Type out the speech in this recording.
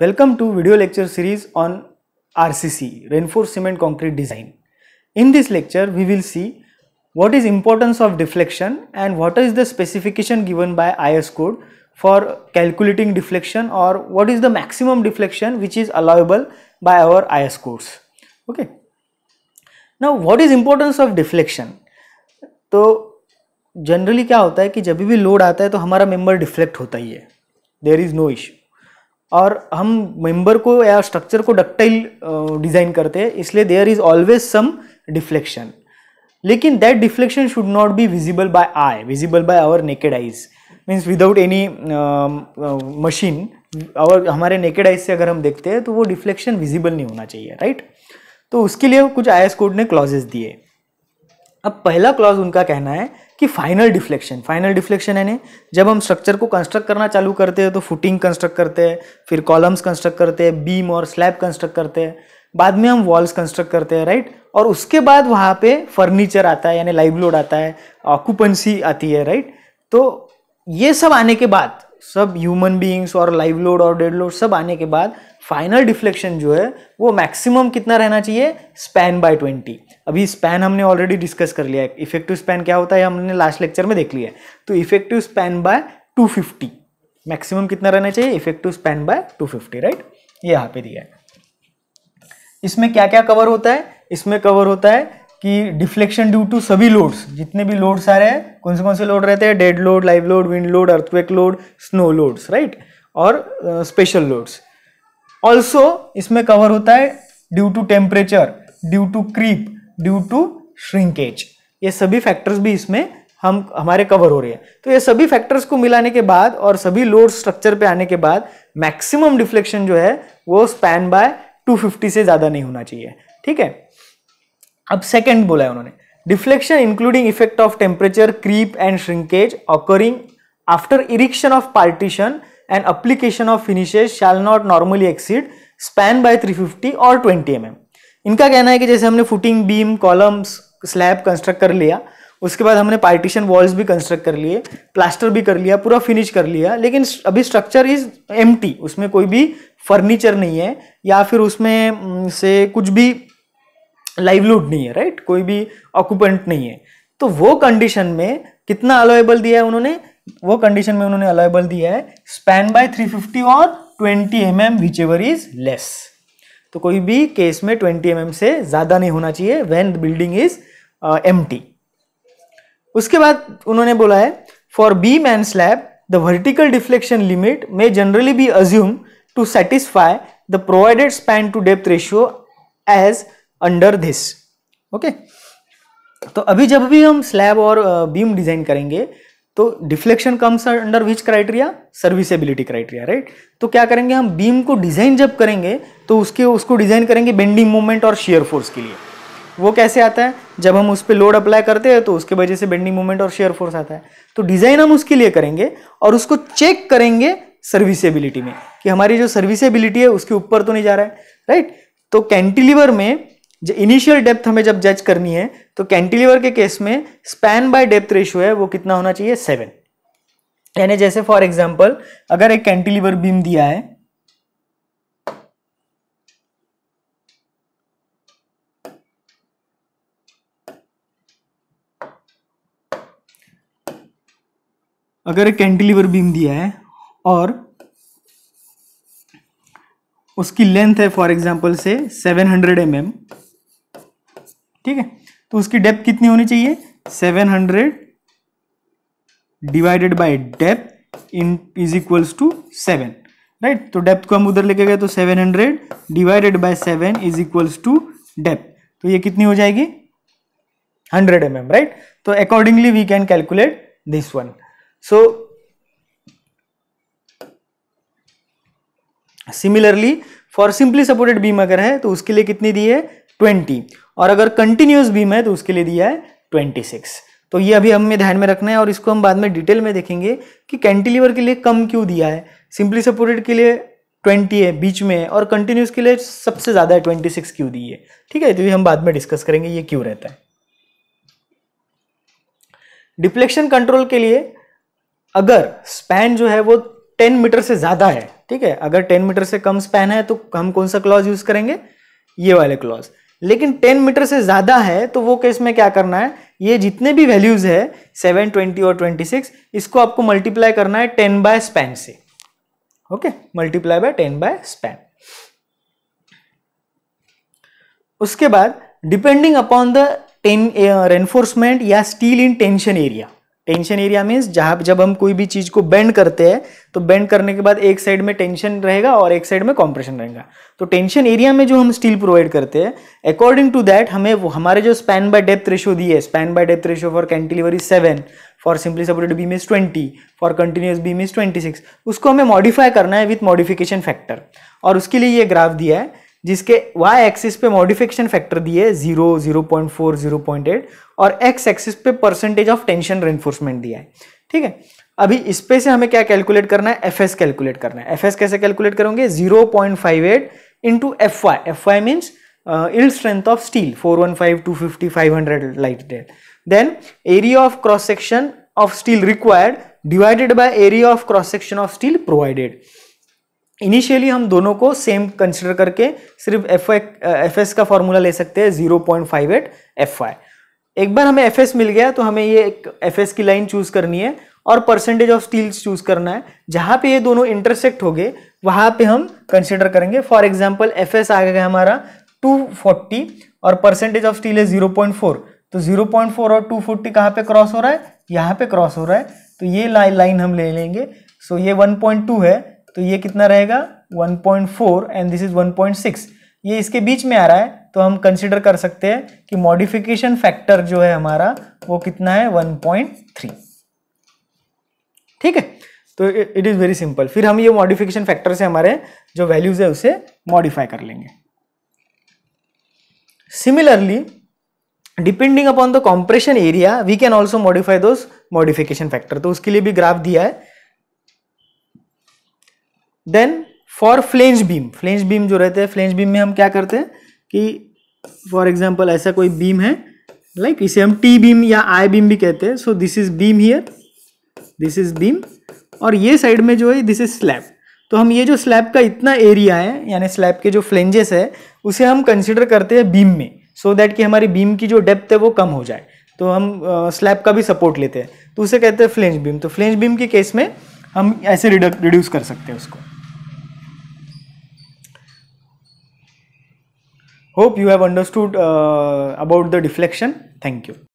Welcome to video lecture series on R C reinforce cement concrete design in this lecture we will see what is importance of deflection and what is the specification given by I S code for calculating deflection और what is the maximum deflection which is allowable by our I S codes okay ना what is importance of deflection तो generally क्या होता है कि जब भी load आता है तो हमारा मेम्बर डिफ्लेक्ट होता ही है देर इज नो इश्यू और हम मेंबर को या स्ट्रक्चर को डक्टाइल डिज़ाइन uh, करते हैं इसलिए there is always some deflection लेकिन that deflection should not be visible by eye visible by our naked eyes means without any machine और हमारे नेकेड आइज से अगर हम देखते हैं तो वो डिफ्लेक्शन विजिबल नहीं होना चाहिए राइट तो उसके लिए कुछ आई कोड ने क्लॉजेस दिए अब पहला क्लॉज उनका कहना है कि फाइनल डिफ्लेक्शन फाइनल डिफ्लेक्शन यानी जब हम स्ट्रक्चर को कंस्ट्रक्ट करना चालू करते हैं तो फुटिंग कंस्ट्रक्ट करते हैं फिर कॉलम्स कंस्ट्रक्ट करते हैं बीम और स्लैब कंस्ट्रक्ट करते हैं बाद में हम वॉल्स कंस्ट्रक्ट करते हैं राइट और उसके बाद वहाँ पे फर्नीचर आता है यानी लाइव लोड आता है ऑक्यूपेंसी आती है राइट तो ये सब आने के बाद सब ह्यूमन बीइंग्स और लाइव लोड और डेड लोड सब आने के बाद फाइनल डिफ्लेक्शन जो है वो मैक्सिमम कितना रहना चाहिए स्पैन बाय ट्वेंटी अभी स्पैन हमने ऑलरेडी डिस्कस कर लिया है इफेक्टिव स्पैन क्या होता है हमने लास्ट लेक्चर में देख लिया है तो effective span by two fifty maximum कितना रहना चाहिए effective span by two fifty right ये यहाँ पे दिया है इसमें क्या क्या कवर होता है इसमें कवर होता है कि डिफ्लेक्शन ड्यू टू सभी लोड्स जितने भी लोड्स आ रहे हैं कौन से कौन से लोड रहते हैं dead load live load wind load earthquake load snow loads right और स्पेशल लोड्स ऑल्सो इसमें कवर होता है due to temperature due to creep due to shrinkage ये सभी फैक्टर्स भी इसमें हम हमारे कवर हो रहे हैं तो ये सभी फैक्टर्स को मिलाने के बाद और सभी लोड स्ट्रक्चर पे आने के बाद मैक्सिमम डिफ्लेक्शन जो है वो स्पैन बाय 250 से ज़्यादा नहीं होना चाहिए ठीक है अब सेकंड बोला है उन्होंने deflection including effect of temperature creep and shrinkage occurring after erection of partition and application of finishes shall not normally exceed span by 350 और 20 एम mm. इनका कहना है कि जैसे हमने footing beam columns slab construct कर लिया उसके बाद हमने पार्टीशन वॉल्स भी कंस्ट्रक्ट कर लिए प्लास्टर भी कर लिया पूरा फिनिश कर लिया लेकिन अभी स्ट्रक्चर इज एम उसमें कोई भी फर्नीचर नहीं है या फिर उसमें से कुछ भी लाइवलीहुड नहीं है राइट कोई भी ऑक्यूपेंट नहीं है तो वो कंडीशन में कितना अलाइबल दिया है उन्होंने वो कंडीशन में उन्होंने अलाइबल दिया है स्पैन बाय 350 और 20 m m whichever is less तो कोई भी केस में 20 एम mm से ज़्यादा नहीं होना चाहिए when the building is um उसके बाद उन्होंने बोला है for beam and slab the vertical deflection limit may generally be assume to satisfy the provided span to depth ratio as under this okay तो अभी जब भी हम स्लैब और बीम डिजाइन करेंगे तो deflection comes under which criteria serviceability criteria right तो क्या करेंगे हम बीम को डिजाइन जब करेंगे तो उसके उसको डिजाइन करेंगे बेंडिंग मूवमेंट और शेयर फोर्स के लिए वो कैसे आता है जब हम उस पर लोड अप्लाई करते हैं तो उसके वजह से बेंडिंग मूवमेंट और शेयर फोर्स आता है तो डिजाइन हम उसके लिए करेंगे और उसको चेक करेंगे सर्विसेबिलिटी में कि हमारी जो सर्विसेबिलिटी है उसके ऊपर तो नहीं जा रहा है राइट तो कैंटिलीवर में इनिशियल डेप्थ हमें जब जज करनी है तो कैंटिलीवर के केस में स्पैन बाय डेप्थ रेशियो है वो कितना होना चाहिए सेवन यानी जैसे फॉर एग्जाम्पल अगर एक कैंटिलीवर बीम दिया है अगर एक कैंटिलीवर बीम दिया है और उसकी लेंथ है फॉर एग्जाम्पल से 700 हंड्रेड mm, ठीक है तो उसकी डेप्थ कितनी होनी चाहिए 700 divided by depth in is equals to seven right तो डेप्थ को हम उधर लेके गए तो 700 divided by seven is equals to depth तो ये कितनी हो जाएगी 100 एम एम राइट तो accordingly we can calculate this one so similarly for simply supported beam अगर है तो उसके लिए कितनी दी है 20 और अगर कंटिन्यूस बीम है तो उसके लिए दिया है ट्वेंटी सिक्स तो ये अभी हमें ध्यान में रखना है और इसको हम बाद में डिटेल में देखेंगे कि कैंटिलीवर के लिए कम क्यों दिया है सिंपली सपोर्टेड के लिए ट्वेंटी है बीच में है और कंटिन्यूस के लिए सबसे ज़्यादा है ट्वेंटी सिक्स क्यों दी है ठीक है तो ये हम बाद में डिस्कस करेंगे ये क्यों रहता है डिफ्लेक्शन कंट्रोल के लिए अगर स्पैन जो है वो टेन मीटर से ज़्यादा है ठीक है अगर टेन मीटर से कम स्पैन है तो हम कौन सा क्लॉज यूज़ करेंगे ये वाले क्लॉज लेकिन 10 मीटर से ज़्यादा है तो वो केस में क्या करना है ये जितने भी वैल्यूज़ है 7, 20 और 26 इसको आपको मल्टीप्लाई करना है 10 बाय स्पैन से okay multiply by 10 by span उसके बाद depending upon the ten reinforcement या steel in tension area tension area means जहाँ जब हम कोई भी चीज़ को बेंड करते हैं तो बेंड करने के बाद एक साइड में टेंशन रहेगा और एक साइड में कॉम्प्रेशन रहेगा तो टेंशन एरिया में जो हम स्टील प्रोवाइड करते हैं अकॉर्डिंग टू दैट हमें वो हमारे जो स्पैन बाय डेप्थ रेशो दिए है span by depth ratio for cantilever is seven for simply supported beam is twenty for continuous beam is twenty six उसको हमें मॉडिफाई करना है विथ मॉडिफिकेशन फैक्टर और उसके लिए ये ग्राफ दिया है जिसके वाई एक्सिस पे मॉडिफिकेशन फैक्टर दिए zero zero point four zero point eight और x एक्सिस पे परसेंटेज ऑफ टेंशन रेनफोर्समेंट दिया है ठीक है अभी इस पे से हमें क्या कैलकुलेट करना है एफ एस कैलकुलेट करना है एफ एस कैसे कैलकुलेट करोगे zero point five eight into F Y F Y means yield strength of steel four one five two fifty five hundred like that then area of cross section of steel required divided by area of cross section of steel provided initially हम दोनों को same consider करके सिर्फ F F S का formula ले सकते हैं zero point five eight F Y एक बार हमें एफ एस मिल गया तो हमें ये एक एफ एस की लाइन चूज करनी है और परसेंटेज ऑफ स्टील्स चूज करना है जहाँ पे ये दोनों इंटरसेक्ट हो गए वहाँ पे हम कंसिडर करेंगे फॉर एग्जाम्पल एफ एस आ गया हमारा टू फोर्टी और परसेंटेज ऑफ स्टील है जीरो पॉइंट फोर तो जीरो पॉइंट फोर और टू फोर्टी कहाँ पे क्रॉस हो रहा है यहाँ पे क्रॉस हो रहा है तो ये लाइन हम ले लेंगे सो so ये वन पॉइंट टू है तो ये कितना रहेगा 1.4 एंड दिस इज 1.6 ये इसके बीच में आ रहा है तो हम कंसिडर कर सकते हैं कि मॉडिफिकेशन फैक्टर जो है हमारा वो कितना है 1.3 ठीक है तो इट इज़ वेरी सिंपल फिर हम ये मॉडिफिकेशन फैक्टर से हमारे जो वैल्यूज़ है उसे मॉडिफाई कर लेंगे similarly depending upon the compression area we can also modify those modification factor तो उसके लिए भी ग्राफ दिया है then for flange beam flange beam जो रहते हैं फ्लेंज बीम में हम क्या करते हैं कि फॉर एग्जाम्पल ऐसा कोई बीम है लाइक like इसे हम टी बीम या आई बीम भी कहते हैं so this is beam here this is beam और ये साइड में जो है दिस इज स्लैब तो हम ये जो स्लैब का इतना एरिया है यानी स्लैब के जो फ्लेंजेस है उसे हम कंसिडर करते हैं बीम में सो so दैट कि हमारी बीम की जो डेप्थ है वो कम हो जाए तो हम स्लैब uh, का भी सपोर्ट लेते हैं तो उसे कहते हैं फ्लेंज बीम तो फ्लेंज बीम के केस में हम ऐसे रिड्यूस कर सकते हैं उसको Hope you have understood uh, about the deflection. Thank you.